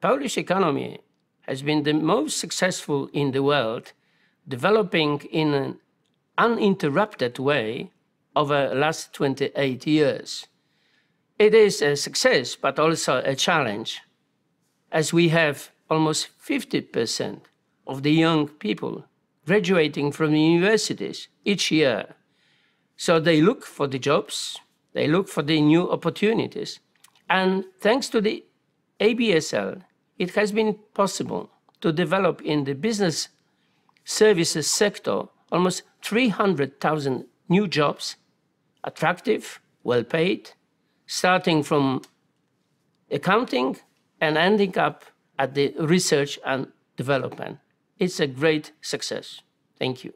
Polish economy has been the most successful in the world, developing in an uninterrupted way over the last 28 years. It is a success, but also a challenge, as we have almost 50% of the young people graduating from universities each year. So they look for the jobs, they look for the new opportunities. And thanks to the ABSL, it has been possible to develop in the business services sector almost 300,000 new jobs, attractive, well paid, starting from accounting and ending up at the research and development. It's a great success. Thank you.